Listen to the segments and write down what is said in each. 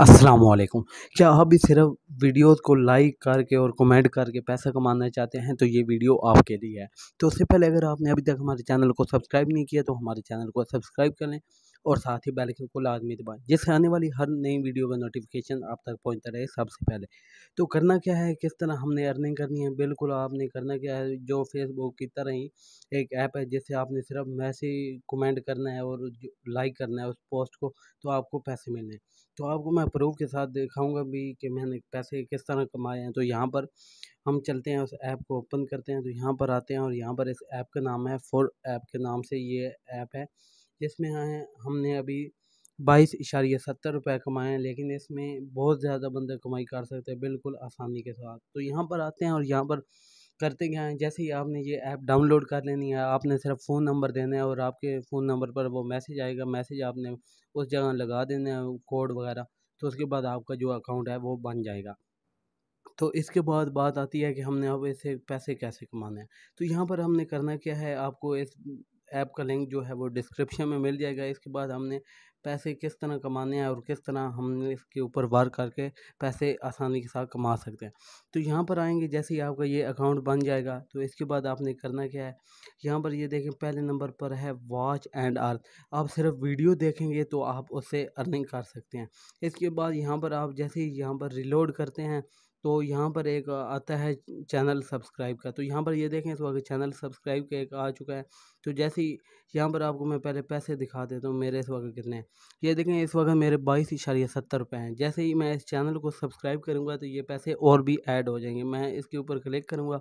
वालेकुम क्या आप भी सिर्फ वीडियोस को लाइक करके और कमेंट करके पैसा कमाना चाहते हैं तो ये वीडियो आपके लिए है तो उससे पहले अगर आपने अभी तक हमारे चैनल को सब्सक्राइब नहीं किया तो हमारे चैनल को सब्सक्राइब कर लें और साथ ही बेल को लाजमी दबाएँ जिससे आने वाली हर नई वीडियो का नोटिफिकेशन आप तक पहुँचता रहे सबसे पहले तो करना क्या है किस तरह हमने अर्निंग करनी है बिल्कुल आपने करना क्या है जो फेसबुक की तरह ही एक ऐप है जिससे आपने सिर्फ मैसेज कमेंट करना है और लाइक करना है उस पोस्ट को तो आपको पैसे मिलने हैं तो आपको मैं प्रूफ के साथ दिखाऊंगा भी कि मैंने पैसे किस तरह कमाए हैं तो यहाँ पर हम चलते हैं उस ऐप को ओपन करते हैं तो यहाँ पर आते हैं और यहाँ पर इस ऐप का नाम है फोर ऐप के नाम से ये ऐप है जिसमें हाँ हमने अभी बाईस इशारे सत्तर रुपये कमाए हैं लेकिन इसमें बहुत ज़्यादा बंदे कमाई कर सकते हैं बिल्कुल आसानी के साथ तो यहाँ पर आते हैं और यहाँ पर करते क्या हैं जैसे ही आपने ये ऐप डाउनलोड कर लेनी है आपने सिर्फ फ़ोन नंबर देना है और आपके फ़ोन नंबर पर वो मैसेज आएगा मैसेज आपने उस जगह लगा देना है कोड वगैरह तो उसके बाद आपका जो अकाउंट है वो बन जाएगा तो इसके बाद बात आती है कि हमने अब इसे पैसे कैसे कमाने हैं तो यहाँ पर हमने करना क्या है आपको इस ऐप का लिंक जो है वो डिस्क्रिप्शन में मिल जाएगा इसके बाद हमने पैसे किस तरह कमाने हैं और किस तरह हमने इसके ऊपर वार करके पैसे आसानी के साथ कमा सकते हैं तो यहाँ पर आएंगे जैसे ही आपका ये अकाउंट बन जाएगा तो इसके बाद आपने करना क्या है यहाँ पर ये देखें पहले नंबर पर है वॉच एंड अर्थ आप सिर्फ वीडियो देखेंगे तो आप उससे अर्निंग कर सकते हैं इसके बाद यहाँ पर आप जैसे ही यहाँ पर रिलोड करते हैं तो यहाँ पर एक आता है चैनल सब्सक्राइब का तो यहाँ पर ये देखें इस वक्त चैनल सब्सक्राइब का एक आ चुका है तो जैसे ही यहाँ पर आपको मैं पहले पैसे दिखा देता हूँ मेरे इस वक्त कितने हैं ये देखें इस वक्त मेरे बाईस इशारे सत्तर रुपये हैं जैसे ही मैं इस चैनल को सब्सक्राइब करूँगा तो ये पैसे और भी ऐड हो जाएंगे मैं इसके ऊपर क्लिक करूँगा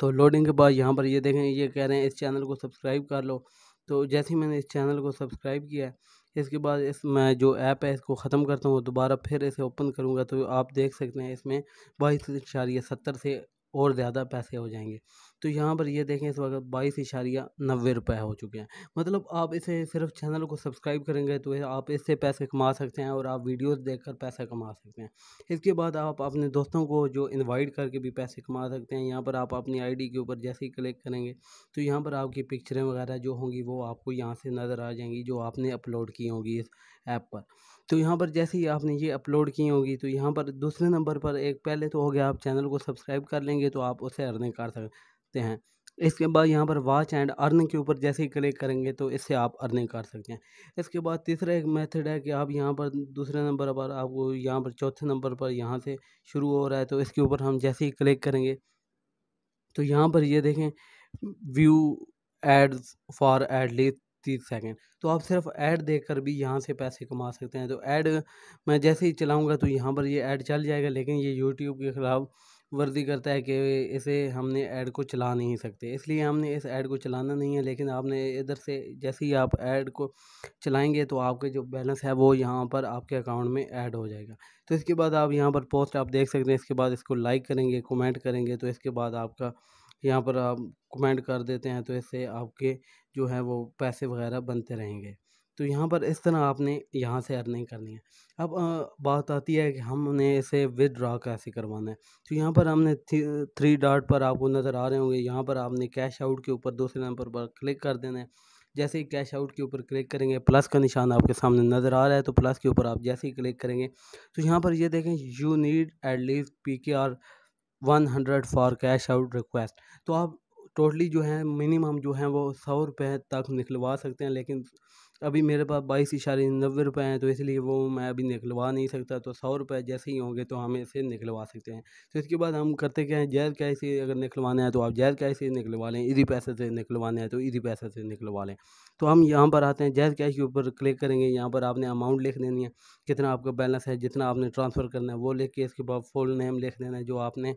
तो लोडिंग के बाद यहाँ पर ये देखें ये कह रहे हैं इस चैनल को सब्सक्राइब कर लो तो जैसे ही मैंने इस चैनल को सब्सक्राइब किया है इसके बाद इस मैं जो ऐप है इसको ख़त्म करता हूँ दोबारा फिर इसे ओपन करूँगा तो आप देख सकते हैं इसमें बाईस इशारिया सत्तर से और ज़्यादा पैसे हो जाएंगे तो यहाँ पर ये देखें इस वक्त बाईस इशारिया नब्बे रुपये हो चुके हैं मतलब आप इसे सिर्फ चैनल को सब्सक्राइब करेंगे तो आप इससे पैसे कमा सकते हैं और आप वीडियोस देखकर पैसे कमा सकते हैं इसके बाद आप अपने दोस्तों को जो इनवाइट करके भी पैसे कमा सकते हैं यहाँ पर आप अपनी आईडी के ऊपर जैसे ही क्लिक करेंगे तो यहाँ पर आपकी पिक्चरें वगैरह जो होंगी वो आपको यहाँ से नज़र आ जाएंगी जो आपने अपलोड की होंगी इस ऐप पर तो यहाँ पर जैसे ही आपने ये अपलोड की होगी तो यहाँ पर दूसरे नंबर पर एक पहले तो हो गया आप चैनल को सब्सक्राइब कर लेंगे तो आप उसे अर्निंग कर सकते सकते हैं इसके बाद यहाँ पर वाच एंड अर्न के ऊपर जैसे ही क्लिक करेंगे तो इससे आप अर्निंग कर सकते हैं इसके बाद तीसरा एक मेथड है कि आप यहाँ पर दूसरे नंबर पर आपको यहाँ पर चौथे नंबर पर यहाँ से शुरू हो रहा है तो इसके ऊपर हम जैसे ही क्लिक करेंगे तो यहाँ पर ये देखें view ads for at least तीस सेकेंड तो आप सिर्फ ऐड देख कर भी यहाँ से पैसे कमा सकते हैं तो ऐड मैं जैसे ही चलाऊँगा तो यहाँ पर ये ऐड चल जाएगा लेकिन ये यूट्यूब के ख़िलाफ़ वर्दी करता है कि इसे हमने ऐड को चला नहीं सकते इसलिए हमने इस ऐड को चलाना नहीं है लेकिन आपने इधर से जैसे ही आप ऐड को चलाएंगे तो आपके जो बैलेंस है वो यहाँ पर आपके अकाउंट में ऐड हो जाएगा तो इसके बाद आप यहाँ पर पोस्ट आप देख सकते हैं इसके बाद इसको लाइक करेंगे कमेंट करेंगे तो इसके बाद आपका यहाँ पर आप कमेंट कर देते हैं तो इससे आपके जो है वो पैसे वगैरह बनते रहेंगे तो यहाँ पर इस तरह आपने यहाँ से अर्निंग करनी है अब बात आती है कि हमने इसे विदड्रॉ कैसे करवाना है तो यहाँ पर हमने थ्री डॉट पर आपको नज़र आ रहे होंगे यहाँ पर आपने कैश आउट के ऊपर दूसरे नंबर पर क्लिक कर देना है जैसे ही कैश आउट के ऊपर क्लिक करेंगे प्लस का निशान आपके सामने नज़र आ रहा है तो प्लस के ऊपर आप जैसे ही क्लिक करेंगे तो यहाँ पर ये देखें you need at least P K R one hundred for cash out request तो आप टोटली जो है मिनिमम जो है वो सौ रुपये तक निकलवा सकते हैं लेकिन अभी मेरे पास बाईस इशारे नब्बे रुपए हैं तो इसलिए वो मैं अभी निकलवा नहीं सकता तो सौ रुपए जैसे ही होंगे तो हम इसे निकलवा सकते हैं तो इसके बाद हम करते क्या हैं जैर कैसे अगर निकलवाना है तो आप जैर कैसे निकलवा लें इसी पैसे से निकलवाना है तो इसी पैसे से निकलवा लें तो हम यहाँ पर आते हैं जैद कैश के ऊपर क्लिक करेंगे यहाँ पर आपने अमाउंट लिख देनी है कितना आपका बैलेंस है जितना आपने ट्रांसफ़र करना है वो लिख के इसके बाद फुल नेम लिख देना है जो आपने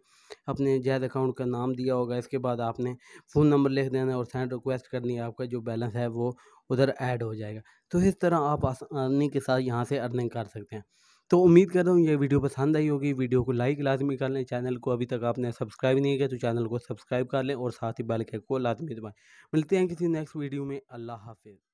अपने जैद अकाउंट का नाम दिया होगा इसके बाद आपने फ़ोन नंबर लिख देना है और सेंड रिक्वेस्ट करनी है आपका जो बैलेंस है वो उधर ऐड हो जाएगा तो इस तरह आप आसानी के साथ यहाँ से अर्निंग कर सकते हैं तो उम्मीद कर रहा हूँ ये वीडियो पसंद आई होगी वीडियो को लाइक लाजमी कर लें चैनल को अभी तक आपने सब्सक्राइब नहीं किया तो चैनल को सब्सक्राइब कर लें और साथ ही बैल के को लाजमी दबाएँ मिलते हैं किसी नेक्स्ट वीडियो में अल्लाह हाफिज़